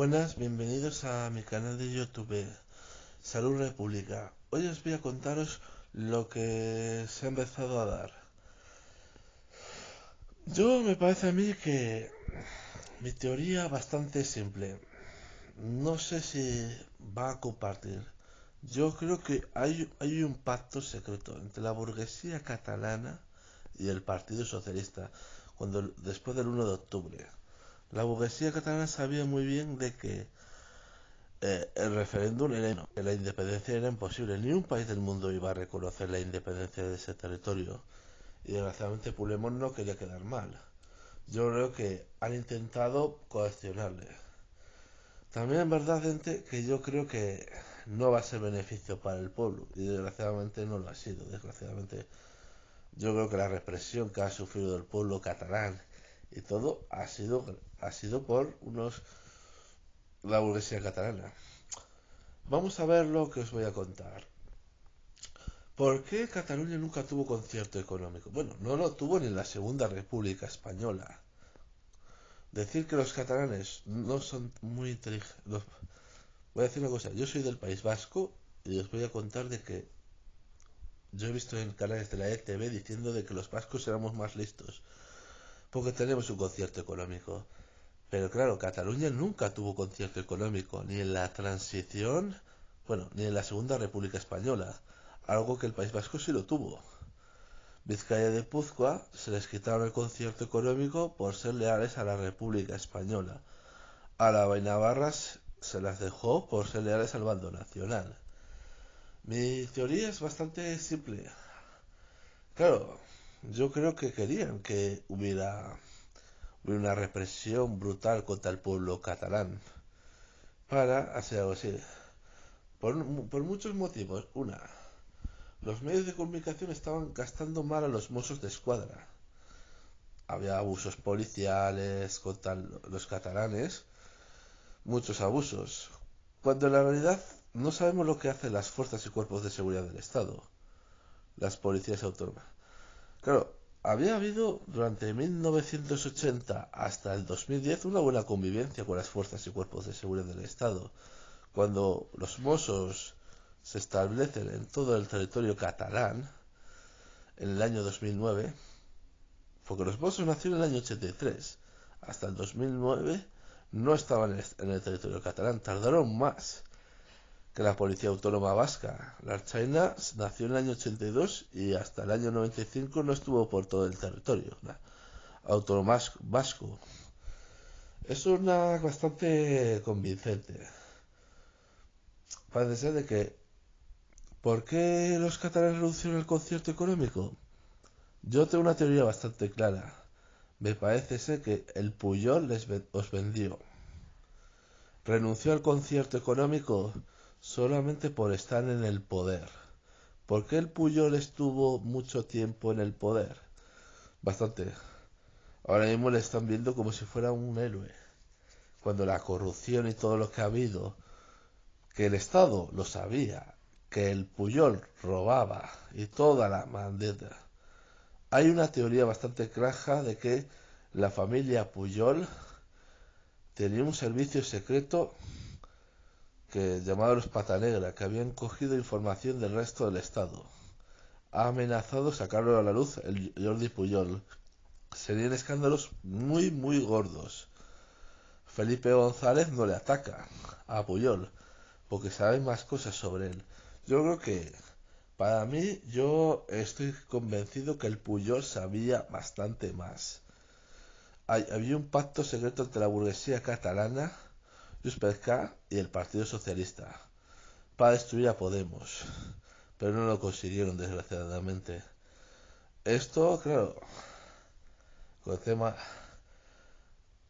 Buenas, bienvenidos a mi canal de YouTube Salud República. Hoy os voy a contaros lo que se ha empezado a dar. Yo me parece a mí que mi teoría bastante simple. No sé si va a compartir. Yo creo que hay, hay un pacto secreto entre la burguesía catalana y el Partido Socialista cuando después del 1 de octubre la burguesía catalana sabía muy bien de que eh, el referéndum era que la independencia era imposible. Ni un país del mundo iba a reconocer la independencia de ese territorio. Y desgraciadamente Pulemón no quería quedar mal. Yo creo que han intentado coaccionarle. También es verdad, gente, que yo creo que no va a ser beneficio para el pueblo. Y desgraciadamente no lo ha sido. Desgraciadamente yo creo que la represión que ha sufrido el pueblo catalán y todo ha sido, ha sido por unos la burguesía catalana. Vamos a ver lo que os voy a contar. ¿Por qué Cataluña nunca tuvo concierto económico? Bueno, no lo tuvo ni en la Segunda República Española. Decir que los catalanes no son muy inteligentes. Voy a decir una cosa, yo soy del País Vasco y os voy a contar de que yo he visto en canales de la ETV diciendo de que los vascos éramos más listos porque tenemos un concierto económico. Pero claro, Cataluña nunca tuvo concierto económico, ni en la transición, bueno, ni en la Segunda República Española, algo que el País Vasco sí lo tuvo. Vizcaya de Puzcoa se les quitaron el concierto económico por ser leales a la República Española. a la Navarra se las dejó por ser leales al bando nacional. Mi teoría es bastante simple. Claro, yo creo que querían que hubiera, una represión brutal contra el pueblo catalán para hacer algo así. Por, por muchos motivos. Una, los medios de comunicación estaban gastando mal a los mozos de escuadra. Había abusos policiales contra los catalanes, muchos abusos, cuando en la realidad no sabemos lo que hacen las fuerzas y cuerpos de seguridad del Estado, las policías autónomas. Claro, había habido durante 1980 hasta el 2010 una buena convivencia con las fuerzas y cuerpos de seguridad del Estado. Cuando los Mossos se establecen en todo el territorio catalán, en el año 2009, porque los Mossos nacieron en el año 83, hasta el 2009 no estaban en el territorio catalán, tardaron más que la Policía Autónoma Vasca. La Archaina nació en el año 82 y hasta el año 95 no estuvo por todo el territorio ...autónomo vasco. Es una bastante convincente. Parece ser de que ¿por qué los catalanes reducieron el concierto económico? Yo tengo una teoría bastante clara. Me parece que el Puyol les os vendió. Renunció al concierto económico solamente por estar en el poder. Porque el Puyol estuvo mucho tiempo en el poder? Bastante. Ahora mismo le están viendo como si fuera un héroe. Cuando la corrupción y todo lo que ha habido, que el Estado lo sabía, que el Puyol robaba y toda la mandeta. Hay una teoría bastante craja de que la familia Puyol tenía un servicio secreto que llamado los Pata que habían cogido información del resto del Estado. Ha amenazado sacarlo a la luz el Jordi Puyol. Serían escándalos muy, muy gordos. Felipe González no le ataca a Puyol, porque sabe más cosas sobre él. Yo creo que, para mí, yo estoy convencido que el Puyol sabía bastante más. había un pacto secreto entre la burguesía catalana K y el Partido Socialista para destruir a Podemos, pero no lo consiguieron desgraciadamente. Esto, claro, con el tema,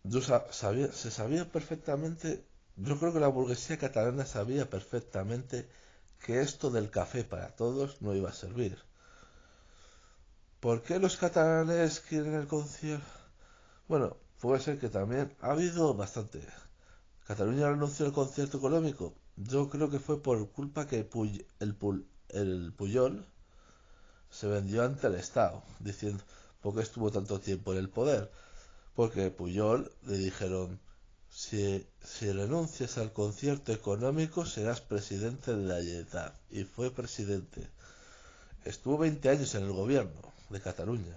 yo sabía, se sabía perfectamente, yo creo que la burguesía catalana sabía perfectamente que esto del café para todos no iba a servir. ¿Por qué los catalanes quieren el concierto? Bueno, puede ser que también ha habido bastante Cataluña renunció al concierto económico. Yo creo que fue por culpa que el, Puyol se vendió ante el Estado, diciendo por qué estuvo tanto tiempo en el poder. Porque Puyol le dijeron, si, renuncias al concierto económico serás presidente de la Generalitat. Y fue presidente. Estuvo 20 años en el gobierno de Cataluña.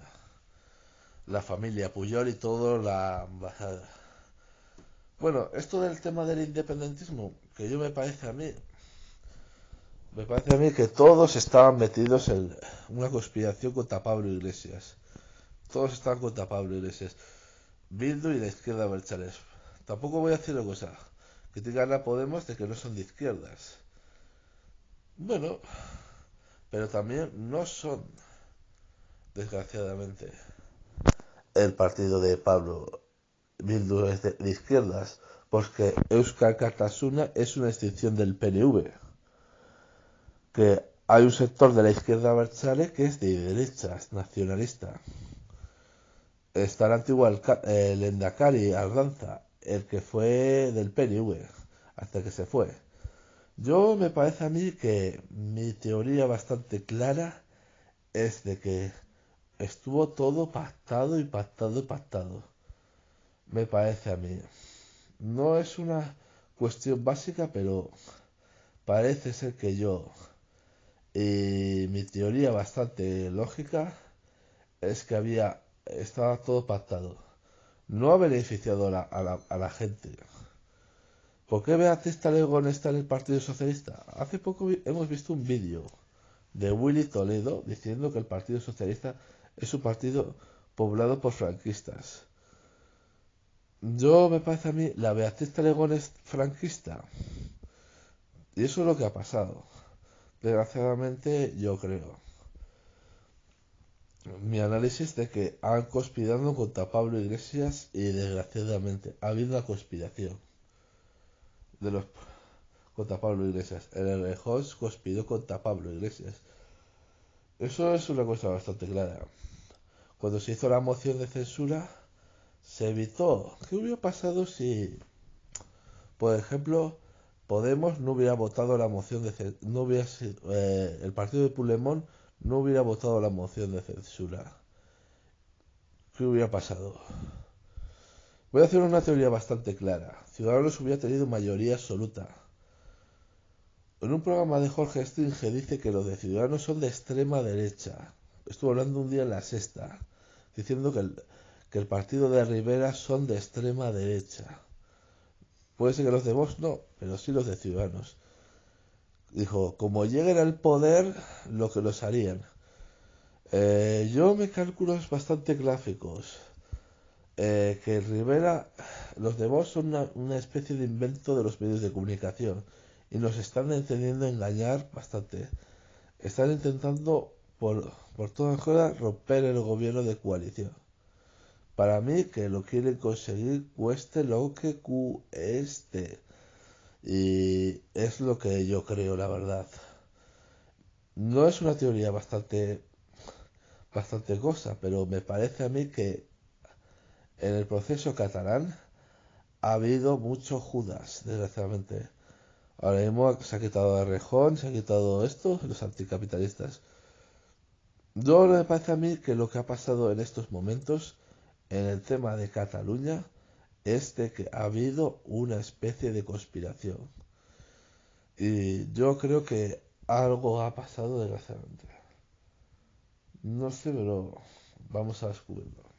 La familia Puyol y todo la bueno, esto del tema del independentismo, que yo me parece a mí, me parece a mí que todos estaban metidos en una conspiración contra Pablo Iglesias. Todos están contra Pablo Iglesias. Bildu y la izquierda Berchales. Tampoco voy a decir una cosa, criticar a Podemos de que no son de izquierdas. Bueno, pero también no son, desgraciadamente, el partido de Pablo de, de izquierdas, porque Euskal Katasuna es una extinción del PNV, que hay un sector de la izquierda marchale que es de derechas, nacionalista. Está el antiguo el Endacari Ardanza, el que fue del PNV, hasta que se fue. Yo me parece a mí que mi teoría bastante clara es de que estuvo todo pactado y pactado y pactado me parece a mí. No es una cuestión básica, pero parece ser que yo y mi teoría bastante lógica es que había estaba todo pactado. No ha beneficiado a, la, a, la, gente. ¿Por qué Beatriz Talegón está en el Partido Socialista? Hace poco hemos visto un vídeo de Willy Toledo diciendo que el Partido Socialista es un partido poblado por franquistas yo me parece a mí, la Beatriz Talegón es franquista. Y eso es lo que ha pasado. Desgraciadamente, yo creo. Mi análisis de que han conspirado contra Pablo Iglesias y desgraciadamente ha habido una conspiración de los contra Pablo Iglesias. El Rejos conspiró contra Pablo Iglesias. Eso es una cosa bastante clara. Cuando se hizo la moción de censura, se evitó. ¿Qué hubiera pasado si, por ejemplo, Podemos no hubiera votado la moción de no eh, el partido de Pulemón no hubiera votado la moción de censura? ¿Qué hubiera pasado? Voy a hacer una teoría bastante clara. Ciudadanos hubiera tenido mayoría absoluta. En un programa de Jorge Stringe dice que los de Ciudadanos son de extrema derecha. Estuvo hablando un día en la sexta, diciendo que que el partido de Rivera son de extrema derecha. Puede ser que los de Vox no, pero sí los de Ciudadanos. Dijo, como lleguen al poder, lo que los harían. Eh, yo me cálculos bastante gráficos. Eh, que Rivera, los de Vox son una, especie de invento de los medios de comunicación y nos están entendiendo engañar bastante. Están intentando por, por todas cosas romper el gobierno de coalición para mí que lo quieren conseguir cueste lo que cueste. Y es lo que yo creo, la verdad. No es una teoría bastante bastante cosa, pero me parece a mí que en el proceso catalán ha habido mucho Judas, desgraciadamente. Ahora mismo se ha quitado a Rejón, se ha quitado esto, los anticapitalistas. No me parece a mí que lo que ha pasado en estos momentos en el tema de Cataluña es de que ha habido una especie de conspiración. Y yo creo que algo ha pasado desgraciadamente. No sé, pero vamos a descubrirlo.